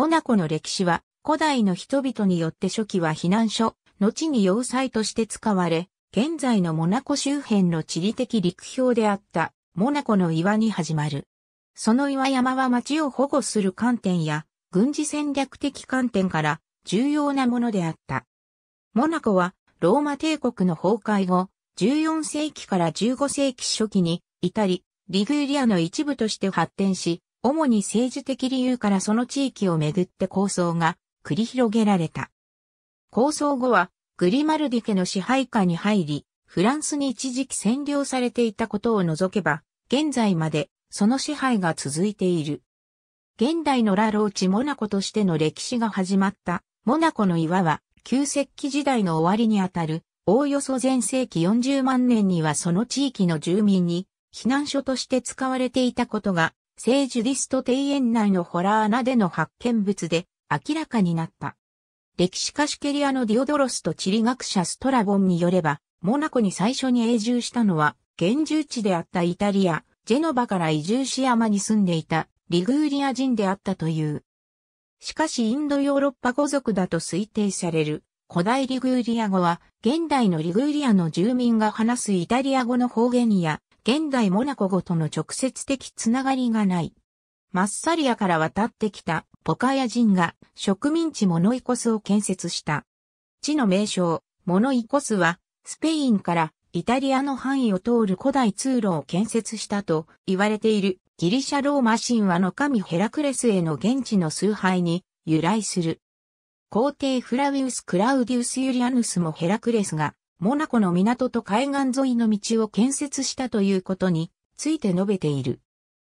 モナコの歴史は、古代の人々によって初期は避難所、後に要塞として使われ、現在のモナコ周辺の地理的陸標であったモナコの岩に始まる。その岩山は町を保護する観点や軍事戦略的観点から重要なものであった。モナコはローマ帝国の崩壊後、14世紀から15世紀初期に至り、リグリアの一部として発展し、主に政治的理由からその地域をめぐって構想が繰り広げられた。構想後はグリマルディ家の支配下に入り、フランスに一時期占領されていたことを除けば、現在までその支配が続いている。現代のラローチ・モナコとしての歴史が始まったモナコの岩は旧石器時代の終わりにあたるおおよそ全盛期40万年にはその地域の住民に避難所として使われていたことが聖ジュディスト庭園内のホラー穴での発見物で明らかになった。歴史家シュケリアのディオドロスと地理学者ストラボンによれば、モナコに最初に永住したのは、現住地であったイタリア、ジェノバから移住し山に住んでいたリグーリア人であったという。しかしインドヨーロッパ語族だと推定される古代リグーリア語は現代のリグーリアの住民が話すイタリア語の方言や現代モナコ語との直接的つながりがない。マッサリアから渡ってきたポカヤ人が植民地モノイコスを建設した。地の名称、モノイコスは、スペインからイタリアの範囲を通る古代通路を建設したと言われているギリシャローマ神話の神ヘラクレスへの現地の崇拝に由来する。皇帝フラウィウス・クラウディウス・ユリアヌスもヘラクレスがモナコの港と海岸沿いの道を建設したということについて述べている。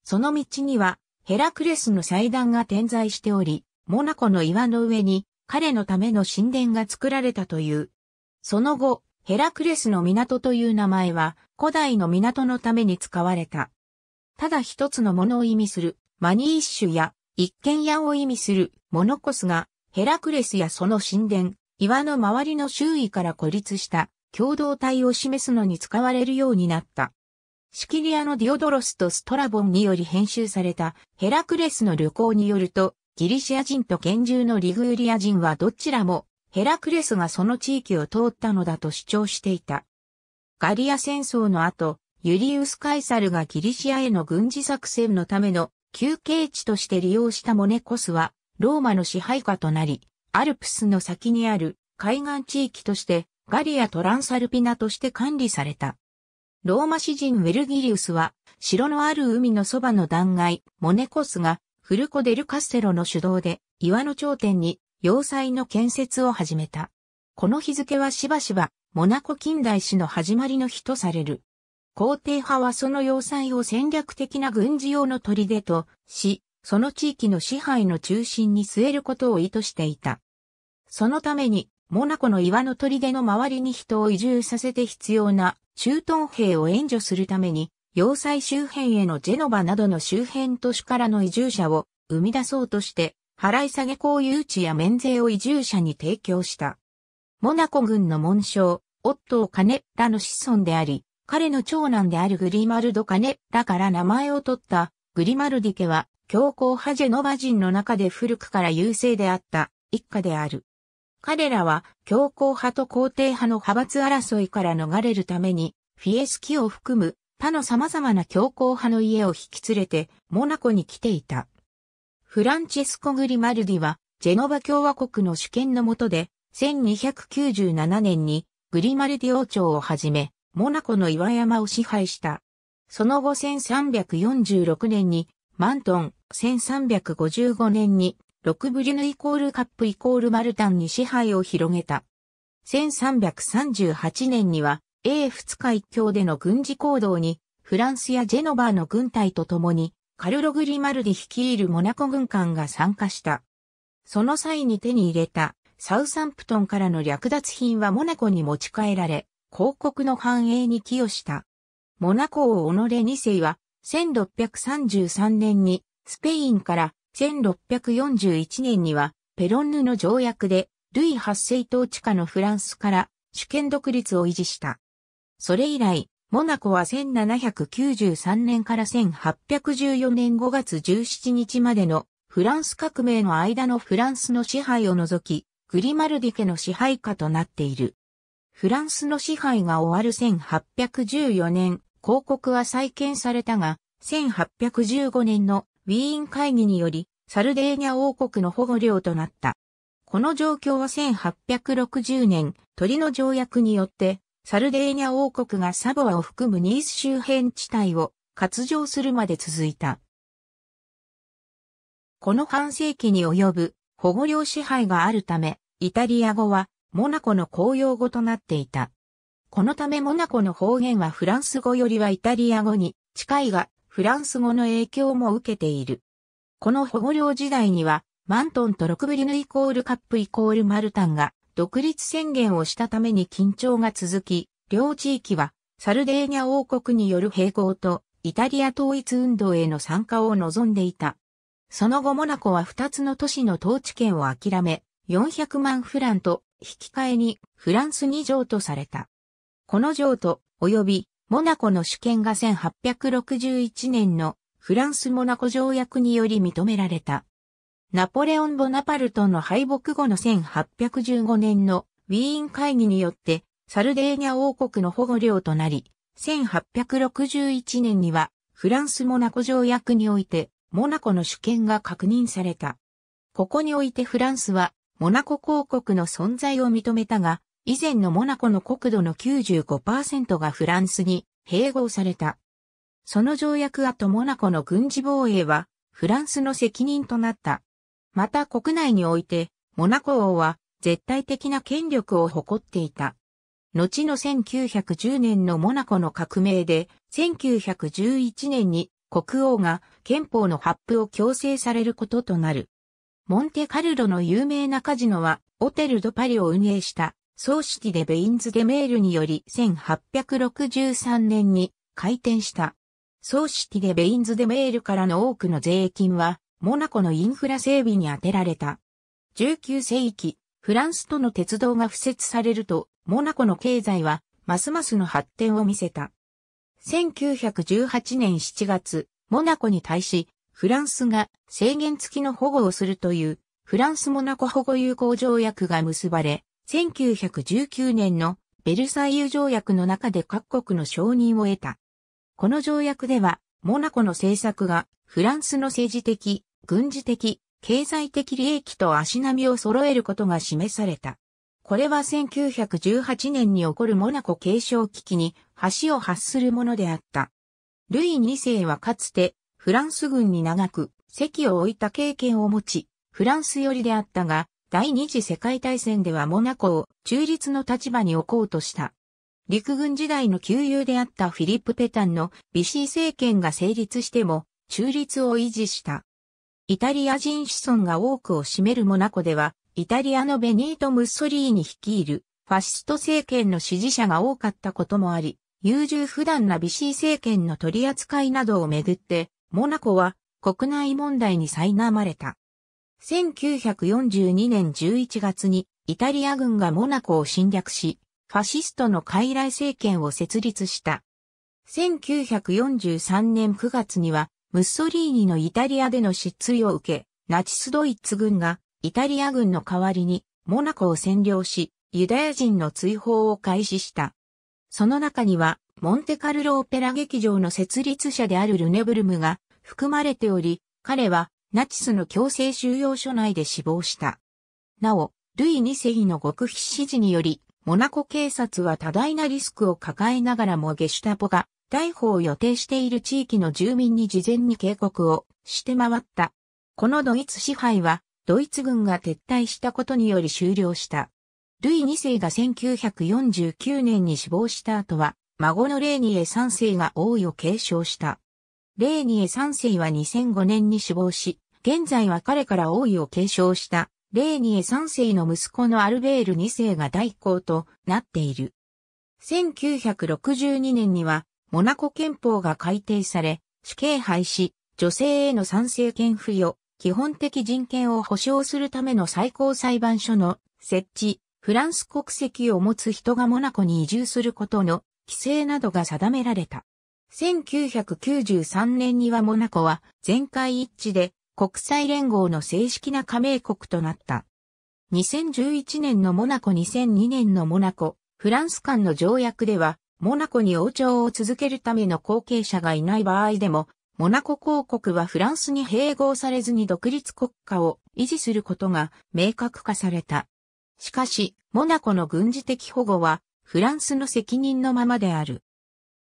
その道にはヘラクレスの祭壇が点在しており、モナコの岩の上に彼のための神殿が作られたという。その後、ヘラクレスの港という名前は古代の港のために使われた。ただ一つのものを意味するマニーッシュや一軒家を意味するモノコスがヘラクレスやその神殿、岩の周りの周囲から孤立した共同体を示すのに使われるようになった。シキリアのディオドロスとストラボンにより編集されたヘラクレスの旅行によると、ギリシア人と拳銃のリグーリア人はどちらもヘラクレスがその地域を通ったのだと主張していた。ガリア戦争の後、ユリウス・カイサルがギリシアへの軍事作戦のための休憩地として利用したモネコスはローマの支配下となり、アルプスの先にある海岸地域としてガリア・トランサルピナとして管理された。ローマ詩人ウェルギリウスは、城のある海のそばの断崖、モネコスが、フルコ・デル・カステロの主導で、岩の頂点に、要塞の建設を始めた。この日付はしばしば、モナコ近代史の始まりの日とされる。皇帝派はその要塞を戦略的な軍事用の砦とし、その地域の支配の中心に据えることを意図していた。そのために、モナコの岩の砦の周りに人を移住させて必要な駐屯兵を援助するために、要塞周辺へのジェノバなどの周辺都市からの移住者を生み出そうとして、払い下げ交友地や免税を移住者に提供した。モナコ軍の紋章、オットー・カネッラの子孫であり、彼の長男であるグリマルド・カネッラから名前を取ったグリマルディ家は強硬派ジェノバ人の中で古くから優勢であった一家である。彼らは強硬派と皇帝派の派閥争いから逃れるために、フィエスキを含む他の様々な強硬派の家を引き連れてモナコに来ていた。フランチェスコ・グリマルディは、ジェノバ共和国の主権の下で、1297年にグリマルディ王朝をはじめ、モナコの岩山を支配した。その後1346年にマントン、1355年にロクブリュヌイコールカップイコールマルタンに支配を広げた。1338年には、英仏海峡での軍事行動に、フランスやジェノバーの軍隊と共に、カルログリマルディ率いるモナコ軍艦が参加した。その際に手に入れた、サウサンプトンからの略奪品はモナコに持ち帰られ、広告の繁栄に寄与した。モナコ王オノレ2世は、1633年に、スペインから1641年にはペロンヌの条約でルイ8世統治下のフランスから主権独立を維持した。それ以来、モナコは1793年から1814年5月17日までのフランス革命の間のフランスの支配を除き、グリマルディ家の支配下となっている。フランスの支配が終わる1814年、広告は再建されたが、1815年のウィーン会議により、サルデーニャ王国の保護領となった。この状況は1860年、鳥の条約によって、サルデーニャ王国がサボアを含むニース周辺地帯を割譲するまで続いた。この半世紀に及ぶ保護領支配があるため、イタリア語はモナコの公用語となっていた。このためモナコの方言はフランス語よりはイタリア語に近いが、フランス語の影響も受けている。この保護領時代には、マントンとロクブリヌイコールカップイコールマルタンが独立宣言をしたために緊張が続き、両地域はサルデーニャ王国による併合とイタリア統一運動への参加を望んでいた。その後モナコは2つの都市の統治権を諦め、400万フランと引き換えにフランスに譲渡された。この譲渡及びモナコの主権が1861年のフランス・モナコ条約により認められた。ナポレオン・ボナパルトの敗北後の1815年のウィーン会議によってサルデーニャ王国の保護領となり、1861年にはフランス・モナコ条約においてモナコの主権が確認された。ここにおいてフランスはモナコ公国の存在を認めたが、以前のモナコの国土の95%がフランスに併合された。その条約後モナコの軍事防衛はフランスの責任となった。また国内においてモナコ王は絶対的な権力を誇っていた。後の1910年のモナコの革命で1911年に国王が憲法の発布を強制されることとなる。モンテカルロの有名なカジノはオテル・ド・パリを運営した総式でベインズデメールにより1863年に開店した。総式でベインズデメールからの多くの税金は、モナコのインフラ整備に充てられた。19世紀、フランスとの鉄道が敷設されると、モナコの経済は、ますますの発展を見せた。1918年7月、モナコに対し、フランスが制限付きの保護をするという、フランスモナコ保護友好条約が結ばれ、1919年のベルサイユ条約の中で各国の承認を得た。この条約では、モナコの政策がフランスの政治的、軍事的、経済的利益と足並みを揃えることが示された。これは1918年に起こるモナコ継承危機に橋を発するものであった。ルイ2世はかつてフランス軍に長く席を置いた経験を持ち、フランス寄りであったが、第二次世界大戦ではモナコを中立の立場に置こうとした。陸軍時代の旧友であったフィリップ・ペタンのビシー政権が成立しても中立を維持した。イタリア人子孫が多くを占めるモナコでは、イタリアのベニート・ムッソリーニ率いるファシスト政権の支持者が多かったこともあり、優柔不断なビシー政権の取り扱いなどをめぐって、モナコは国内問題に苛まれた。1942年11月にイタリア軍がモナコを侵略し、ファシストの傀儡政権を設立した。1943年9月には、ムッソリーニのイタリアでの失墜を受け、ナチスドイツ軍がイタリア軍の代わりにモナコを占領し、ユダヤ人の追放を開始した。その中には、モンテカルロオペラ劇場の設立者であるルネブルムが含まれており、彼はナチスの強制収容所内で死亡した。なお、ルイ2世の極秘指示により、モナコ警察は多大なリスクを抱えながらもゲシュタポが、逮捕を予定している地域の住民に事前に警告をして回った。このドイツ支配は、ドイツ軍が撤退したことにより終了した。ルイ2世が1949年に死亡した後は、孫のレーニエ3世が王位を継承した。レーニエ3世は2005年に死亡し、現在は彼から王位を継承した、レーニエ3世の息子のアルベール2世が代行となっている。1962年には、モナコ憲法が改定され、死刑廃止、女性への賛成権付与、基本的人権を保障するための最高裁判所の設置、フランス国籍を持つ人がモナコに移住することの規制などが定められた。1993年にはモナコは全会一致で国際連合の正式な加盟国となった。2011年のモナコ2002年のモナコ、フランス間の条約では、モナコに王朝を続けるための後継者がいない場合でも、モナコ公国はフランスに併合されずに独立国家を維持することが明確化された。しかし、モナコの軍事的保護は、フランスの責任のままである。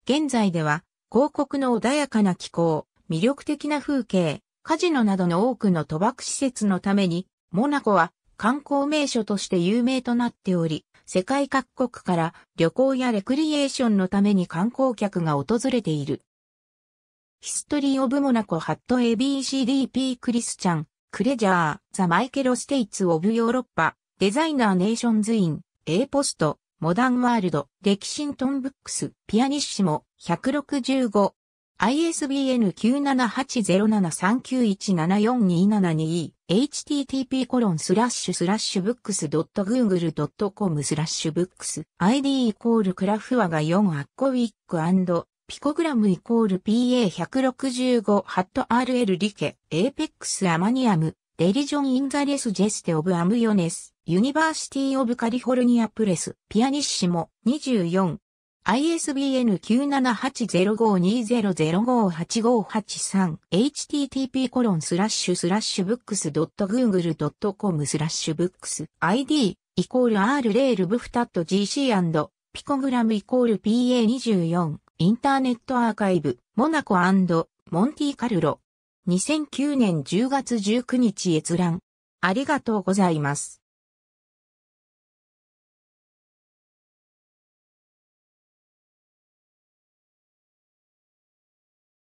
現在では、公国の穏やかな気候、魅力的な風景、カジノなどの多くの賭博施設のために、モナコは観光名所として有名となっており、世界各国から旅行やレクリエーションのために観光客が訪れている。ヒストリー・オブ・モナコ・ハット・ ABCDP・ クリスチャン、クレジャー、ザ・マイケロ・ステイツ・オブ・ヨーロッパ、デザイナー・ネーションズ・イン、A ポスト、モダン・ワールド、レキシントン・ブックス、ピアニッシモ、165、ISBN 9780739174272 http コロンスラッシュスラッシュブックス .google.com スラッシュブックス ID イコールクラフワガ4アッコウィックピコグラムイコール PA165 ハット RL リケエーペックスアマニアムデリジョン・イン・ザ・レス・ジェステ・オブ・アム・ヨネスユニバーシティ・オブ・カリフォルニア・プレスピアニッシモ24 ISBN 9780520058583 http コロンスラッシュスラッシュブックスドットグーグルドットコムスラッシュブックス ID イコール R レールブフタット GC& ピコグラムイコール PA24 インターネットアーカイブモナコモンティカルロ2009年10月19日閲覧ありがとうございます。